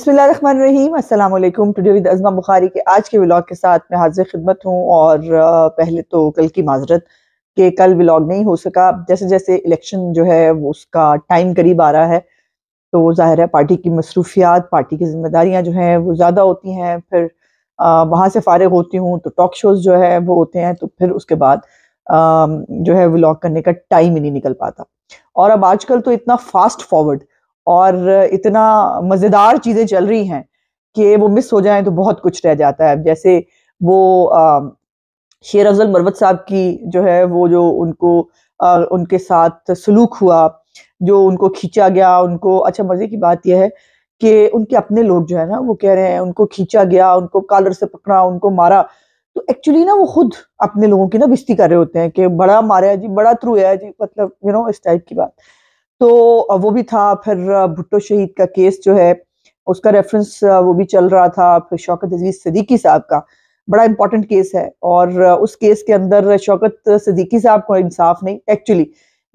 अस्सलाम today with अजमा बुखारी के आज के व्लॉग के साथ मैं हाजिर खिदमत हूँ और पहले तो कल की माजरत कि कल व्लॉग नहीं हो सका जैसे जैसे इलेक्शन जो है वो उसका टाइम करीब आ रहा है तो ज़ाहिर है पार्टी की मसरूफियात पार्टी की जिम्मेदारियाँ जो हैं वो ज़्यादा होती हैं फिर वहाँ से फारग होती हूँ तो टॉक शोज़ जो है वो होते हैं तो फिर उसके बाद जो है व्लॉग करने का टाइम ही नहीं निकल पाता और अब आजकल तो इतना फास्ट फॉरवर्ड और इतना मज़ेदार चीज़ें चल रही हैं कि वो मिस हो जाए तो बहुत कुछ रह जाता है जैसे वो शेर अफजल मरवत साहब की जो है वो जो उनको आ, उनके साथ सलूक हुआ जो उनको खींचा गया उनको अच्छा मज़े की बात यह है कि उनके अपने लोग जो है ना वो कह रहे हैं उनको खींचा गया उनको कालर से पकड़ा उनको मारा तो एक्चुअली ना वो खुद अपने लोगों की ना बिस्ती कर रहे होते हैं कि बड़ा मारा है जी बड़ा थ्रू है जी मतलब यू नो इस टाइप की बात तो वो भी था फिर भुट्टो शहीद का केस जो है उसका रेफरेंस वो भी चल रहा था फिर शौकत अजीज सदीकी साहब का बड़ा इंपॉर्टेंट केस है और उस केस के अंदर शौकत सदीकी साहब को इंसाफ नहीं एक्चुअली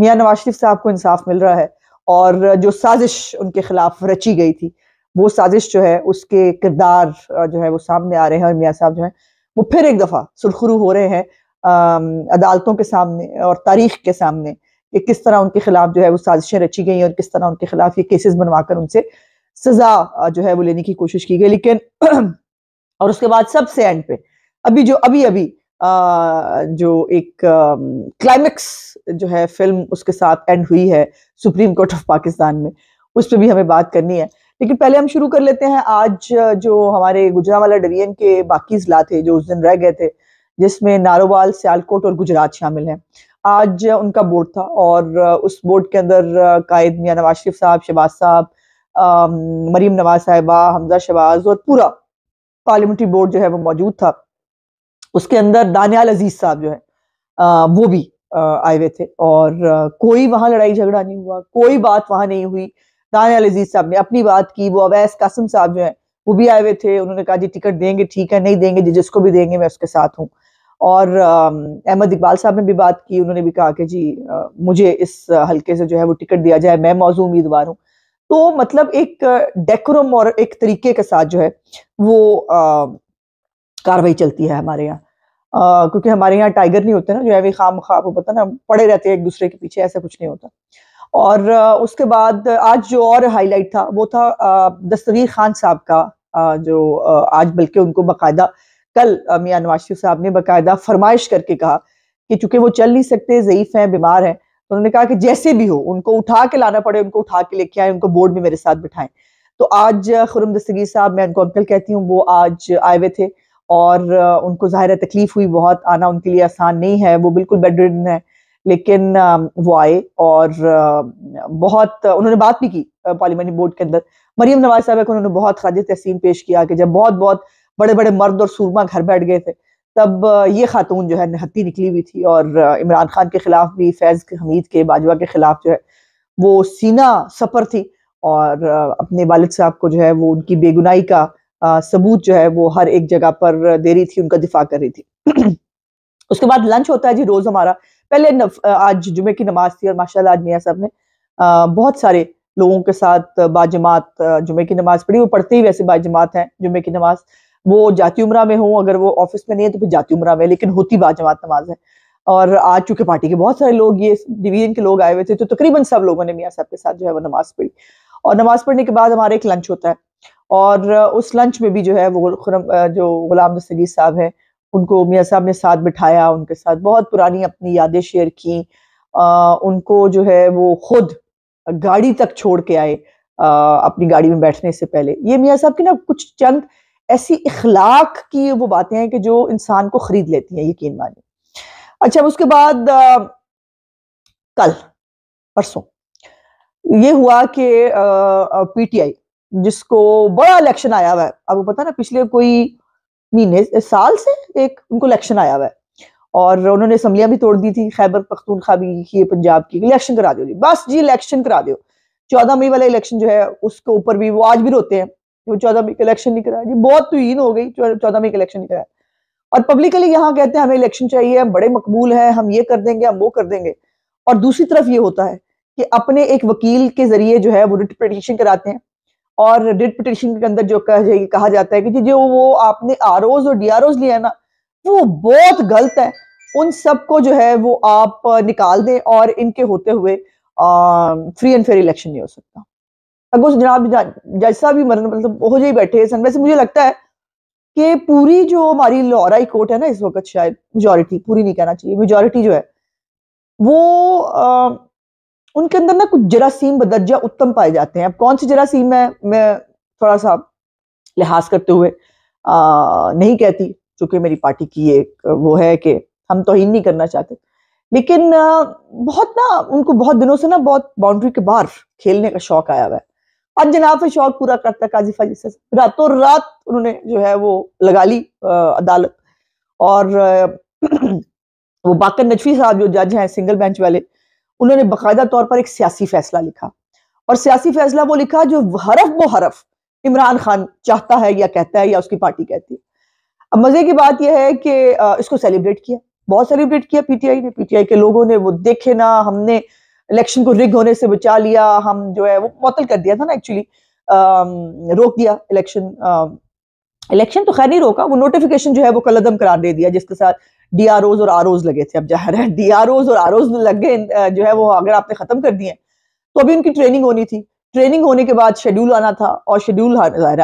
मियाँ नवाज शरीफ साहब को इंसाफ मिल रहा है और जो साजिश उनके खिलाफ रची गई थी वो साजिश जो है उसके किरदार जो है वो सामने आ रहे हैं और मियाँ साहब जो है वो फिर एक दफ़ा सुरखरू हो रहे हैं अदालतों के सामने और तारीख के सामने कि किस तरह उनके खिलाफ जो है वो साजिशें रची गई और किस तरह उनके खिलाफ ये केसेस बनवाकर उनसे सजा जो है वो लेने की कोशिश की गई लेकिन और उसके बाद सबसे एंड पे अभी जो अभी अभी आ, जो एक क्लाइमेक्स जो है फिल्म उसके साथ एंड हुई है सुप्रीम कोर्ट ऑफ पाकिस्तान में उस पर भी हमें बात करनी है लेकिन पहले हम शुरू कर लेते हैं आज जो हमारे गुजरावाला डिवीजन के बाकी जिला थे जो उस दिन रह गए थे जिसमें नारोवाल सियालकोट और गुजरात शामिल हैं आज उनका बोर्ड था और उस बोर्ड के अंदर कायद मियाँ नवाज शरीफ साहब शहबाज साहब मरीम नवाज साहिबा हमजा शहबाज और पूरा पार्लियामेंट्री बोर्ड जो है वो मौजूद था उसके अंदर दानियाल अजीज साहब जो है आ, वो भी आए हुए थे और कोई वहाँ लड़ाई झगड़ा नहीं हुआ कोई बात वहाँ नहीं हुई दानियाल अजीज साहब ने अपनी बात की वो अवैस कासम साहब जो है वो भी आए हुए थे उन्होंने कहा जी टिकट देंगे ठीक है नहीं देंगे जी जिसको भी देंगे मैं उसके साथ हूँ और अहमद इकबाल साहब ने भी बात की उन्होंने भी कहा कि जी आ, मुझे इस हलके से जो है वो टिकट दिया जाए मैं मौजूद उम्मीदवार हूँ तो मतलब एक डेकोरम और एक तरीके के साथ जो है वो कार्रवाई चलती है हमारे यहाँ क्योंकि हमारे यहाँ टाइगर नहीं होते ना जो है वे खाम खाब पता ना पड़े रहते हैं एक दूसरे के पीछे ऐसा कुछ नहीं होता और आ, उसके बाद आज जो और हाईलाइट था वो था दस्तगीर खान साहब का आ, जो आज बल्कि उनको बाकायदा कल मियाँ नवाज शरीफ साहब ने बाकायदा फरमाइश करके कहा कि चूंकि वो चल नहीं सकते ज़यीफ़ हैं बीमार हैं तो उन्होंने कहा कि जैसे भी हो उनको उठा के लाना पड़े उनको उठा के लेके आए उनको बोर्ड में मेरे साथ बिठाएं तो आज खुरम दस्तगीर साहब मैं उनको अंकल कहती हूँ वो आज आए हुए थे और उनको ज़ाहिर तकलीफ हुई बहुत आना उनके लिए आसान नहीं है वो बिल्कुल बेड रिडन है लेकिन वो आए और बहुत उन्होंने बात भी की पार्लियामेंट्री बोर्ड के अंदर मरीम नवाज साहब को उन्होंने बहुत खराज तहसीन पेश किया कि जब बहुत बहुत बड़े बड़े मर्द और सुरमा घर बैठ गए थे तब ये खातून जो है नहती निकली हुई थी और इमरान खान के खिलाफ भी फैज़ हमीद के बाजवा के खिलाफ जो है वो सीना सफर थी और अपने वालिद साहब को जो है वो उनकी बेगुनाई का सबूत जो है वो हर एक जगह पर दे रही थी उनका दिफा कर रही थी उसके बाद लंच होता है जी रोज़ हमारा पहले आज जुमे की नमाज थी और माशाल्लाह आज मियाँ साहब ने बहुत सारे लोगों के साथ बाजमात जुमे की नमाज पढ़ी वो पढ़ते ही वैसे बाजमात हैं जुमे की नमाज वो जाती उम्र में हो अगर वो ऑफिस में नहीं है तो फिर जाती उम्र में लेकिन होती बात जमात नमाज है और आज चूंकि पार्टी के बहुत सारे लोग ये डिवीजन के लोग आए हुए थे तो तकरीबन सब लोगों ने मियाँ साहब के साथ जो है वो नमाज पढ़ी और नमाज पढ़ने के बाद हमारा एक लंच होता है और उस लंच में भी जो है वो जो गुलाम दस्तगीर साहब हैं उनको मियाँ साहब ने साथ बिठाया उनके साथ बहुत पुरानी अपनी यादें शेयर की आ, उनको जो है वो खुद गाड़ी तक छोड़ के आए आ, अपनी गाड़ी में बैठने से पहले ये मियाँ साहब की ना कुछ चंद ऐसी इखलाक की वो बातें हैं कि जो इंसान को ख़रीद लेती हैं यकीन मानिए अच्छा उसके बाद आ, कल परसों ये हुआ कि पीटीआई जिसको बड़ा इलेक्शन आया हुआ है आपको पता ना पिछले कोई महीने साल से एक उनको इलेक्शन आया हुआ है और उन्होंने असम्बलियां भी तोड़ दी थी खैबर पख्तूनखा भी ये पंजाब की इलेक्शन करा दो जी बस जी इलेक्शन करा दो चौदह मई वाला इलेक्शन जो है उसके ऊपर भी वो आज भी रोते हैं जो चौदह में इलेक्शन नहीं कराया जी बहुत तुहीन हो गई चौदह में इलेक्शन नहीं कराया और पब्लिकली यहाँ कहते हैं हमें इलेक्शन चाहिए हम बड़े मकबूल हैं हम ये कर देंगे हम वो कर देंगे और दूसरी तरफ ये होता है कि अपने एक वकील के जरिए जो है वो रिट पटिशन कराते हैं और रिट पटिशन के अंदर जो कहा जाता है कि जो वो आपने आर और डी लिया है ना वो बहुत गलत है उन सबको जो है वो आप निकाल दें और इनके होते हुए आ, फ्री एंड फेयर इलेक्शन नहीं हो सकता अगर जनाब जज साहब भी मरन मतलब हो जाए बैठे सन वैसे मुझे लगता है कि पूरी जो हमारी लॉराई कोर्ट है ना इस वक्त शायद मेजोरिटी पूरी नहीं कहना चाहिए मेजोरिटी जो है वो आ, उनके अंदर ना कुछ जरासीम बदर्जा उत्तम पाए जाते हैं अब कौन सी जरासीम है मैं थोड़ा सा लिहाज करते हुए आ, नहीं कहती चूंकि मेरी पार्टी की एक वो है कि हम तो तोहन नहीं करना चाहते लेकिन आ, बहुत ना उनको बहुत दिनों से ना बहुत बाउंड्री के बाहर खेलने का शौक आया हुआ है अब जनाब शौक पूरा करता काजी फाजी से रातों रात उन्होंने जो है वो लगा ली अदालत और वो बाकर नजफी साहब जो जज हैं सिंगल बेंच वाले उन्होंने बाकायदा तौर पर एक सियासी फैसला लिखा और सियासी फैसला वो लिखा जो हरफ वो हरफ इमरान खान चाहता है या कहता है या उसकी पार्टी कहती है अब मजे की बात यह है कि इसको सेलिब्रेट किया बहुत सेलिब्रेट किया पीटीआई ने पीटीआई के लोगों ने वो देखे ना हमने इलेक्शन को रिग होने से बचा लिया हम जो है वो मुतल कर दिया था ना एक्चुअली um, रोक दिया इलेक्शन इलेक्शन um, तो खैर नहीं रोका वो नोटिफिकेशन जो है वो कलदम करार दे दिया जिसके साथ डी आर ओज और आर ओज लगे थे अब जाहिर है डी आर ओज और आर ओज लग गए uh, जो है वो अगर आपने खत्म कर दिए तो अभी उनकी ट्रेनिंग होनी थी ट्रेनिंग होने के बाद शेड्यूल आना था और शेड्यूल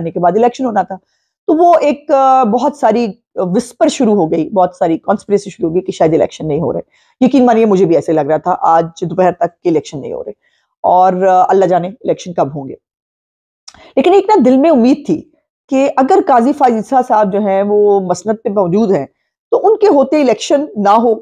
आने के बाद इलेक्शन होना था तो वो एक बहुत सारी विस्पर शुरू हो गई बहुत सारी कॉन्स्परेसी शुरू हो गई कि शायद इलेक्शन नहीं हो रहे यकीन मानिए मुझे भी ऐसे लग रहा था आज दोपहर तक के इलेक्शन नहीं हो रहे और अल्लाह जाने इलेक्शन कब होंगे लेकिन एक ना दिल में उम्मीद थी कि अगर काजी फाजिसा साहब जो हैं वो मसनत पे मौजूद हैं तो उनके होते इलेक्शन ना हो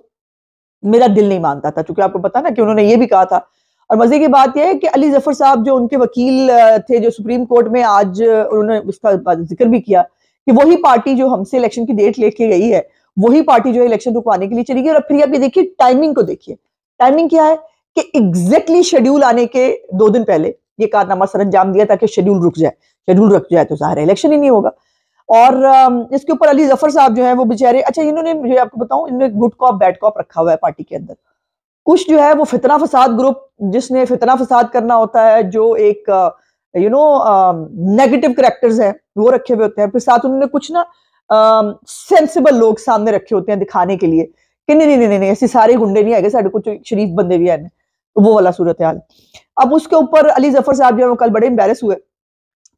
मेरा दिल नहीं मानता था क्योंकि आपको पता ना कि उन्होंने ये भी कहा था और मजे की बात यह है कि अली जफर साहब जो उनके वकील थे जो सुप्रीम कोर्ट में आज उन्होंने उसका जिक्र भी किया कि वही पार्टी जो हमसे इलेक्शन की डेट लेके गई है वही पार्टी जो है इलेक्शन रुकवाने के लिए चली गई और फिर आप ये देखिए टाइमिंग को देखिए टाइमिंग क्या है कि एग्जैक्टली शेड्यूल आने के दो दिन पहले ये कारनामा सर अंजाम दिया ताकि शेड्यूल रुक जाए शेड्यूल रुक जाए तो जाहिर है इलेक्शन ही नहीं होगा और इसके ऊपर अली जफर साहब जो है वो बेचारे अच्छा इन्होंने जो आपको बताऊं इन्होंने गुड कॉप बैड कॉप रखा हुआ है पार्टी के अंदर कुछ जो है वो फितना फसाद ग्रुप जिसने फितना फसाद करना होता है जो एक यू नो नेगेटिव करेक्टर्स हैं वो रखे हुए होते हैं फिर साथ उन्होंने कुछ ना सेंसिबल um, uh, लोग सामने रखे होते हैं दिखाने के लिए कि नहीं नहीं नहीं नहीं ऐसे सारे गुंडे नहीं आए साढ़े कुछ शरीफ बंदे भी आए तो वो वाला सूरत हाल अब उसके ऊपर अली जफर साहब जो है वो कल बड़े इंबेरस हुए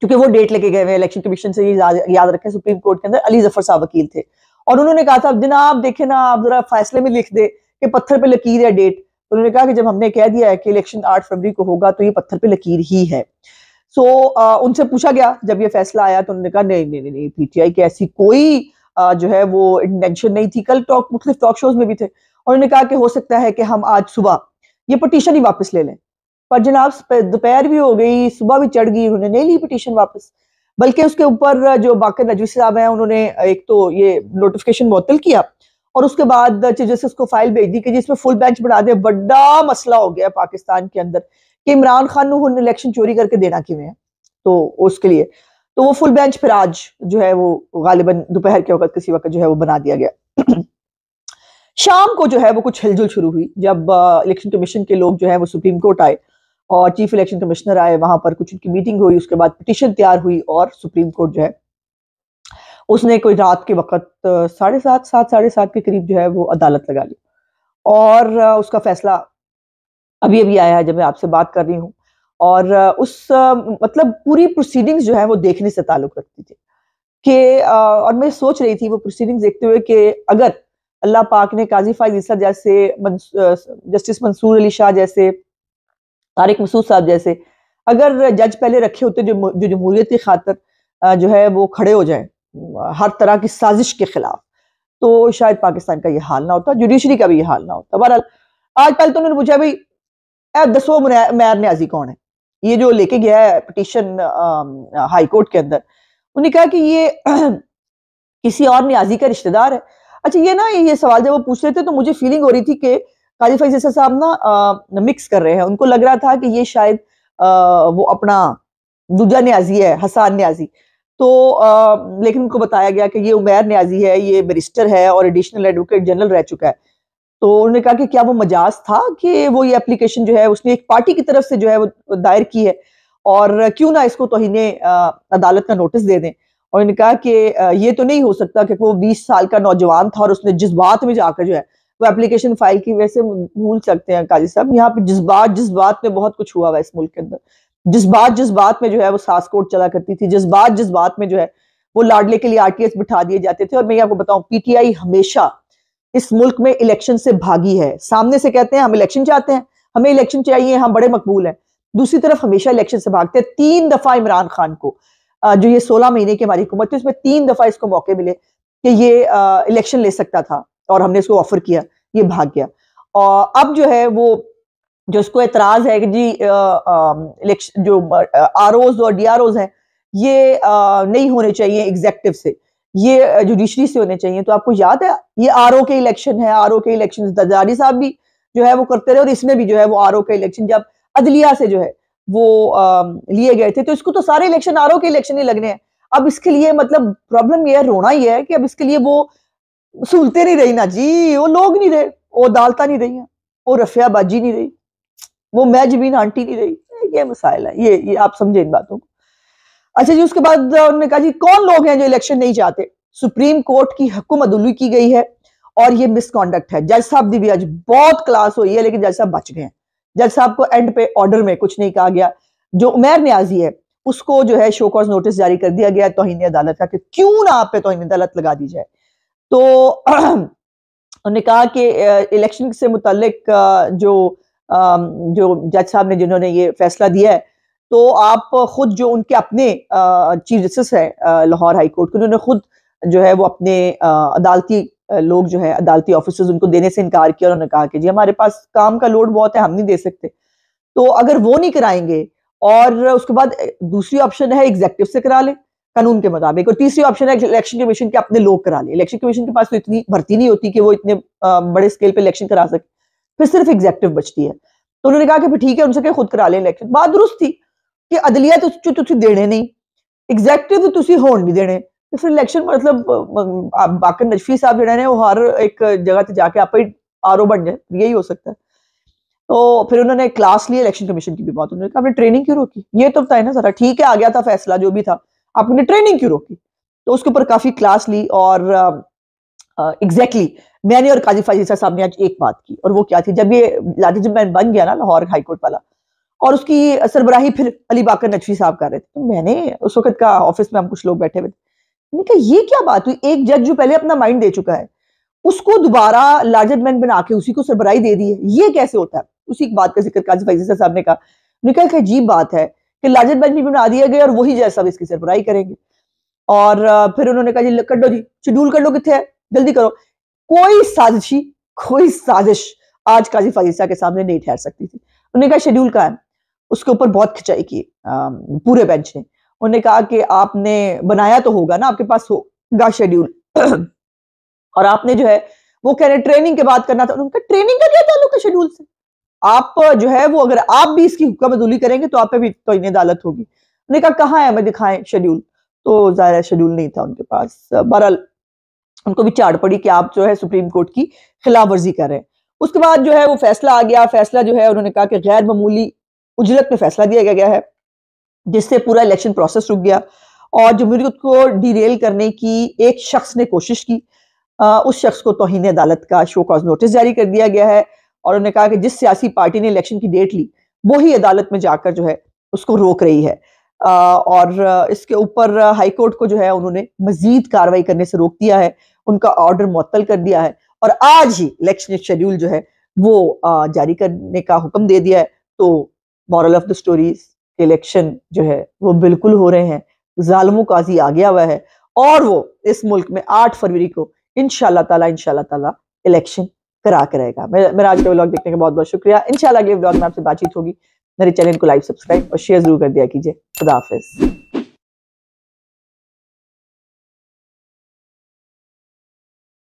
क्योंकि वो डेट लेके गए हुए इलेक्शन कमीशन से याद, रखे सुप्रीम कोर्ट के अंदर अली जफर साहब वकील थे और उन्होंने कहा था आप देखे ना आप जरा फैसले में लिख दे कि पत्थर पे लकीर है डेट तो उन्होंने कहा कि जब हमने कह दिया है कि इलेक्शन आठ फरवरी को होगा तो ये पत्थर पे लकीर ही है सो so, uh, उनसे पूछा गया जब ये फैसला आया तो उन्होंने कहा नहीं नहीं नहीं, पीटीआई की ऐसी कोई आ, जो है वो इंटेंशन नहीं थी कल टॉक मुख्तु टॉक शोज में भी थे और उन्होंने कहा कि हो सकता है कि हम आज सुबह ये पटिशन ही वापस ले लें पर जनाब दोपहर भी हो गई सुबह भी चढ़ गई उन्होंने नहीं ली पटिशन वापस बल्कि उसके ऊपर जो बाकर नजवी साहब हैं उन्होंने एक तो ये नोटिफिकेशन मुतल किया और उसके बाद चीफ जस्टिस को फाइल भेज दी कि जिसमें इसमें फुल बेंच बना दे बड़ा मसला हो गया पाकिस्तान के अंदर कि इमरान खान उन्होंने इलेक्शन चोरी करके देना किमें है तो उसके लिए तो वो फुल बेंच फिर आज जो है वो गालिबन दोपहर के वक्त किसी वक्त जो है वो बना दिया गया शाम को जो है वो कुछ हिलजुल शुरू हुई जब इलेक्शन कमीशन के लोग जो है वो सुप्रीम कोर्ट आए और चीफ इलेक्शन कमिश्नर आए वहां पर कुछ उनकी मीटिंग हुई उसके बाद पिटिशन तैयार हुई और सुप्रीम कोर्ट जो है उसने कोई रात के वक्त साढ़े सात सात साढ़े सात के करीब जो है वो अदालत लगा ली और उसका फैसला अभी अभी आया है जब मैं आपसे बात कर रही हूँ और उस मतलब पूरी प्रोसीडिंग्स जो है वो देखने से ताल्लुक रखती थी कि और मैं सोच रही थी वो प्रोसीडिंग्स देखते हुए कि अगर अल्लाह पाक ने काजी फाइज ईसा जैसे जस्टिस मंसूर अली शाह जैसे तारिक मसूद साहब जैसे अगर जज पहले रखे होते जो जो जमहूरियत की खातर जो है वो खड़े हो जाए हर तरह की साजिश के खिलाफ तो शायद पाकिस्तान का ये हाल ना होता जुडिशरी का भी ये हाल ना होता बहरहाल आज पहले तो उन्होंने पूछा भाई है दसो मैर न्याजी कौन है ये जो लेके गया है पटिशन हाई कोर्ट के अंदर उन्हें कहा कि ये किसी और न्याजी का रिश्तेदार है अच्छा ये ना ये सवाल जब वो पूछ रहे थे तो मुझे फीलिंग हो रही थी कि काजी फैज साहब ना, आ, मिक्स कर रहे हैं उनको लग रहा था कि ये शायद आ, वो अपना दूजा न्याजी है हसान न्याजी तो आ, लेकिन उनको बताया गया कि ये उमेर न्याजी है ये बैरिस्टर है और एडिशनल एडवोकेट जनरल रह चुका है तो उन्होंने कहा कि क्या वो मजाज था कि वो ये एप्लीकेशन जो है उसने एक पार्टी की तरफ से जो है वो दायर की है और क्यों ना इसको तोहन अदालत का नोटिस दे दें और उन्होंने कहा कि ये तो नहीं हो सकता कि वो बीस साल का नौजवान था और उसने जज्बात में जाकर जो है वो एप्लीकेशन फाइल की वजह से भूल सकते हैं काजी साहब यहाँ पे जज्बात जज्बात में बहुत कुछ हुआ हुआ इस मुल्क के अंदर जज्बात जज्बात में जो है वो सास कोर्ट चला करती थी जज्बात जज्बात में जो है वो लाडले के लिए आरटीएस बिठा दिए जाते थे और मैं आपको बताऊं पीटीआई हमेशा इस मुल्क में इलेक्शन से भागी है सामने से कहते हैं हम इलेक्शन चाहते हैं हमें इलेक्शन चाहिए हम बड़े मकबूल हैं दूसरी तरफ हमेशा इलेक्शन से भागते हैं तीन दफा इमरान खान को जो ये सोलह महीने की हमारी हुकूमत थी उसमें तीन दफा इसको मौके मिले कि ये इलेक्शन ले सकता था और हमने इसको ऑफर किया ये भाग गया और अब जो है वो जो इसको एतराज है कि जी इलेक्शन जो आर ओज और डी आर ओज है ये आ, नहीं होने चाहिए एग्जेक्टिव से ये जुडिशरी से होने चाहिए तो आपको याद है ये आर के इलेक्शन है आर के इलेक्शन दजारी साहब भी जो है वो करते रहे और इसमें भी जो है वो आर के इलेक्शन जब अदलिया से जो है वो लिए गए थे तो इसको तो सारे इलेक्शन आर के इलेक्शन ही लगने हैं अब इसके लिए मतलब प्रॉब्लम यह रोना ही है कि अब इसके लिए वो सुलते नहीं रही ना जी वो लोग नहीं रहे वो अदालता नहीं रही वो रफियाबाजी नहीं रही वो मैं जमीन आंटी नहीं रही ये मसाइल है ये ये आप समझे इन बातों को अच्छा जी उसके बाद उन्होंने कहा जी कौन लोग हैं जो इलेक्शन नहीं चाहते सुप्रीम कोर्ट की हुक्मदुल्ली की गई है और ये मिसकॉन्डक्ट है जज साहब दी भी आज बहुत क्लास हुई है लेकिन जज साहब बच गए हैं जज साहब को एंड पे ऑर्डर में कुछ नहीं कहा गया जो उमेर न्याजी है उसको जो है शोकॉज नोटिस जारी कर दिया गया तोहनी अदालत का कि क्यों ना आप पे तोहनी अदालत लगा दी जाए तो उन्होंने कहा कि इलेक्शन से मुतल जो जो जज साहब ने जिन्होंने ये फैसला दिया है तो आप खुद जो उनके अपने चीफ जस्टिस है लाहौर हाई कोर्ट के उन्होंने खुद जो है वो अपने अदालती लोग जो है अदालती ऑफिसर्स उनको देने से इनकार किया उन्होंने कहा कि जी हमारे पास काम का लोड बहुत है हम नहीं दे सकते तो अगर वो नहीं कराएंगे और उसके बाद दूसरी ऑप्शन है एग्जेक्टिव से करा ले कानून के मुताबिक और तीसरी ऑप्शन है इलेक्शन कमीशन के अपने लोग करा ले इलेक्शन कमीशन के पास तो इतनी भर्ती नहीं होती कि वो इतने बड़े स्केल पर इलेक्शन करा सके फिर सिर्फ एग्जेक्टिव बचती है तो उन्होंने कहा कि ठीक है उनसे खुद करा ले इलेक्शन बात दुरुस्त थी कि अदलिया तो ਤੁਸੀਂ ਦੇਣੇ ਨਹੀਂ ਐਗਜ਼ੈਕਟਿਵ ਤੁਸੀਂ ਹੋਣ ਨਹੀਂ ਦੇਣੇ ਤੇ ਫਿਰ ਇਲੈਕਸ਼ਨ ਮਤਲਬ ਬਾਕਰ ਨਜਫੀ ਸਾਹਿਬ ਜਿਹੜਾ ਨੇ ਉਹ ਹਰ ਇੱਕ ਜਗ੍ਹਾ ਤੇ ਜਾ ਕੇ ਆਪੇ ਹੀ आरओ बन जाए यही हो सकता है तो फिर उन्होंने क्लास ली इलेक्शन कमीशन की भी बात उन्होंने कहा आपने ट्रेनिंग क्यों रोकी ये तो बताया ना सारा ठीक है आ गया था फैसला जो भी था आपने ट्रेनिंग क्यों रोकी तो उसके ऊपर काफी क्लास ली और एग्जैक्टली exactly, मैंने और काजी फाजी साहब ने आज एक बात की और वो क्या थी जब ये लाठी जब मैं बन गया ना लाहौर हाईकोर्ट वाला और उसकी सरबराही फिर अली बाकर नचवी साहब कर रहे थे तो मैंने उस वक्त का ऑफिस में हम कुछ लोग बैठे हुए थे मैंने कहा ये क्या बात हुई एक जज जो पहले अपना माइंड दे चुका है उसको दोबारा लार्जर मैन बना के उसी को सरबराही दे दी है ये कैसे होता है उसी एक बात का जिक्र काजी फैजी साहब ने कहा मैंने कहा अजीब बात है कि लार्जर मैन भी बना दिया गया और वही जज साहब इसकी सरबराही करेंगे और फिर उन्होंने कहा जी कडो जी शेड्यूल कर लो कितने जल्दी करो कोई साजिशी कोई साजिश आज काजी फाजिशा के सामने नहीं ठहर सकती थी उन्होंने कहा शेड्यूल है उसके ऊपर बहुत खिंचाई की पूरे बेंच ने उन्होंने कहा कि आपने बनाया तो होगा ना आपके पास होगा शेड्यूल और आपने जो है वो कह रहे ट्रेनिंग के बाद करना था उन्होंने कहा ट्रेनिंग का क्या ताल्लुक है शेड्यूल से आप जो है वो अगर आप भी इसकी हुक्म दूली करेंगे तो आप पे भी तो अदालत होगी उन्होंने कहा कहाँ है हमें दिखाएं शेड्यूल तो ज़ाहिर शेड्यूल नहीं था उनके पास बहरहाल उनको भी चाड़ पड़ी कि आप जो है सुप्रीम कोर्ट की खिलाफ वर्जी कर रहे हैं उसके बाद जो है वो फैसला आ गया फैसला जो है उन्होंने कहा कि गैर मामूली उजलत में फैसला दिया गया है जिससे पूरा इलेक्शन प्रोसेस रुक गया और जमहूरियत को डिरेल करने की एक शख्स ने कोशिश की आ, उस शख्स को तोहन अदालत का शो कॉज नोटिस जारी कर दिया गया है और उन्होंने कहा कि जिस सियासी पार्टी ने इलेक्शन की डेट ली वही अदालत में जाकर जो है उसको रोक रही है आ, और इसके ऊपर हाईकोर्ट को जो है उन्होंने मजीद कार्रवाई करने से रोक दिया है उनका ऑर्डर मअतल कर दिया है और आज ही इलेक्शन शेड्यूल जो है वो आ, जारी करने का हुक्म दे दिया है तो moral of the stories election जो है वो बिल्कुल हो रहे हैं जालमो काजी आ गया हुआ है और वो इस मुल्क में आठ फरवरी को इन ताला इन ताला इलेक्शन करा कर मेरा मेरा आज का ब्लॉग देखने का बहुत बहुत शुक्रिया इनशाला अगले ब्लॉग में आपसे बातचीत होगी मेरे चैनल को लाइव सब्सक्राइब और शेयर जरूर कर दिया कीजिए खुदाफिज